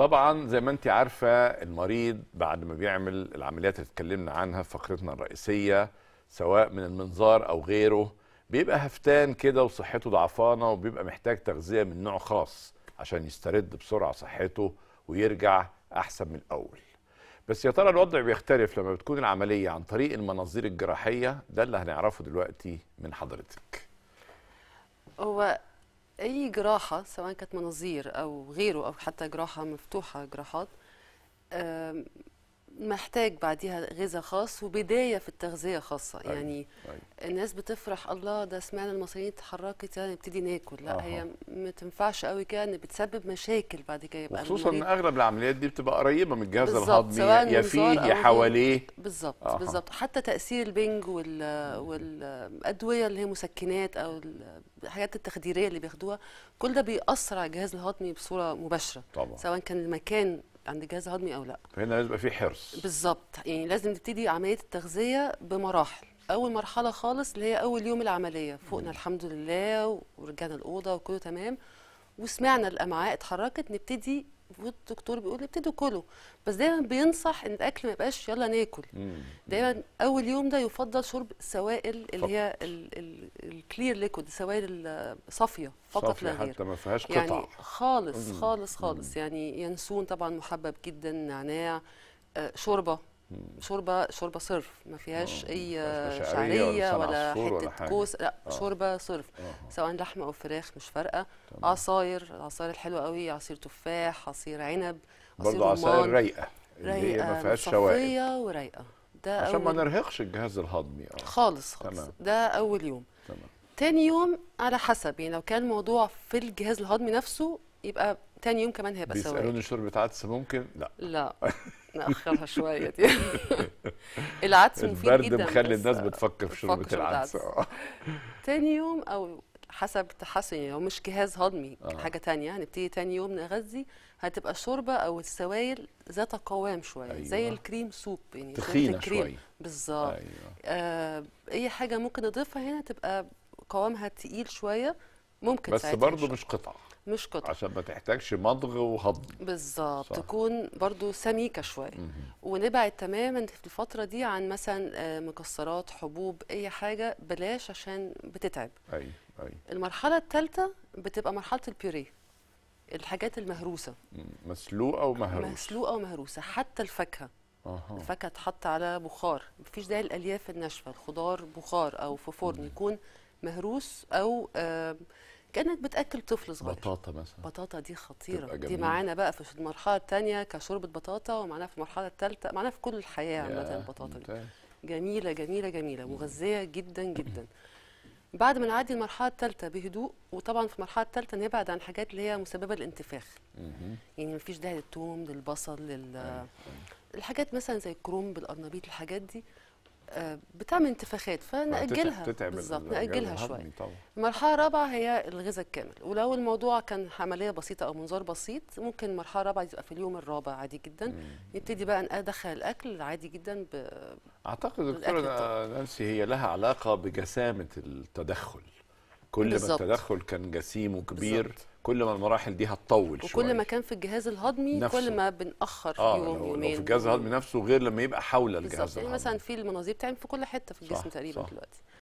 طبعا زي ما انت عارفه المريض بعد ما بيعمل العمليات اللي اتكلمنا عنها في فقرتنا الرئيسيه سواء من المنظار او غيره بيبقى هفتان كده وصحته ضعفانه وبيبقى محتاج تغذيه من نوع خاص عشان يسترد بسرعه صحته ويرجع احسن من الاول بس يا ترى الوضع بيختلف لما بتكون العمليه عن طريق المناظير الجراحيه ده اللي هنعرفه دلوقتي من حضرتك هو اي جراحه سواء كانت مناظير او غيره او حتى جراحه مفتوحه جراحات محتاج بعديها غذاء خاص وبدايه في التغذيه خاصه أيوة. يعني أيوة. الناس بتفرح الله ده سمعنا المصريين اتحركت يعني نبتدي ناكل لا أه. هي ما تنفعش قوي كده ان بتسبب مشاكل بعد كده يبقى خصوصا ان اغلب العمليات دي بتبقى قريبه من الجهاز الهضمي يا فيه يا حواليه بالظبط أه. بالظبط حتى تاثير البنج وال والادويه اللي هي مسكنات او الحاجات التخديريه اللي بياخدوها كل ده بيأثر على الجهاز الهضمي بصوره مباشره طبعا سواء كان المكان عند الجهاز الهضمي او لا فهنا لازم يبقى في حرص بالظبط يعني لازم نبتدي عمليه التغذيه بمراحل اول مرحله خالص اللي هي اول يوم العمليه فوقنا الحمد لله ورجعنا الاوضه وكله تمام وسمعنا الامعاء اتحركت نبتدي والدكتور بيقول ابتدوا كلوا بس دايما بينصح ان الاكل ما يبقاش يلا ناكل دايما اول يوم ده يفضل شرب سوائل اللي هي الكلير ليكويد سوائل الصافيه فقط لا غير حتى ما فيهاش يعني قطع يعني خالص خالص خالص يعني ينسون طبعا محبب جدا نعناع آه، شوربه شوربه شوربه صرف ما فيهاش آه، اي شعريه ولا, ولا حته كوس لا آه. شوربه صرف آه. سواء لحمه او فراخ مش فارقه عصاير العصاير الحلوه قوي عصير تفاح عصير عنب عصير برضه عصاير رايقه رايقه ما فيهاش شوايه ورايقه ده عشان ما نرهقش الجهاز الهضمي آه. خالص خالص تمام. ده اول يوم تمام. تاني يوم على حسب يعني لو كان الموضوع في الجهاز الهضمي نفسه يبقى تاني يوم كمان هيبقى سواد بيسالوني شوربه عدس ممكن لا لا ناخرها شويه دي العدس مفيد جدا البرد مخلي الناس بتفكر في شوربه العدس تاني يوم او حسب تحسن يعني هو مش جهاز هضمي آه. حاجه تانية هنبتدي يعني تاني يوم نغذي هتبقى الشوربه او السوائل ذات قوام شويه أيوة. زي الكريم سوب يعني تخينه شويه بالظبط أيوة. آه اي حاجه ممكن نضيفها هنا تبقى قوامها تقيل شويه ممكن بس برضه مش قطعه مش قطع عشان ما تحتاجش مضغ وهضم بالظبط تكون برضو سميكه شويه ونبعد تماما في الفتره دي عن مثلا آه، مكسرات حبوب اي حاجه بلاش عشان بتتعب ايوه ايوه المرحله الثالثه بتبقى مرحله البيوريه الحاجات المهروسه مسلوقه ومهروسه مسلوقه ومهروسه حتى الفاكهه الفاكهه تحط على بخار مفيش داعي الالياف الناشفه الخضار بخار او في فرن يكون مهروس او كانك بتاكل طفل صغير بطاطا مثلا بطاطا دي خطيره دي معانا بقى في المرحله الثانيه كشوربه بطاطا ومعانا في المرحله الثالثه معانا في كل الحياه عامه البطاطا دي جميله جميله جميله مغذيه جدا جدا بعد ما نعدي المرحله الثالثه بهدوء وطبعا في المرحله الثالثه نبعد عن الحاجات اللي هي مسببه للانتفاخ يعني مفيش داعي للثوم للبصل لل أيوة، أيوة. الحاجات مثلا زي الكرنب القرنبيط الحاجات دي بتعمل انتفاخات فنأجلها آه، بالظبط نأجلها يعني شوية المرحلة الرابعة هي الغذاء الكامل ولو الموضوع كان عملية بسيطة أو منظار بسيط ممكن المرحلة الرابعة تبقى في اليوم الرابع عادي جدا نبتدي بقى ندخل الأكل عادي جدا أعتقد دكتورة نانسي هي لها علاقة بجسامة التدخل كل بالزبط. ما التدخل كان جسيم وكبير بالزبط. كل ما المراحل دي هتطول وكل شوية. ما كان في الجهاز الهضمي نفسه. كل ما بنأخر آه يوم لو يومين لو في الجهاز الهضمي نفسه غير لما يبقى حول الجهاز يعني الهضمي مثلا في المناظير بتعمل في كل حته في الجسم صح تقريبا صح. دلوقتي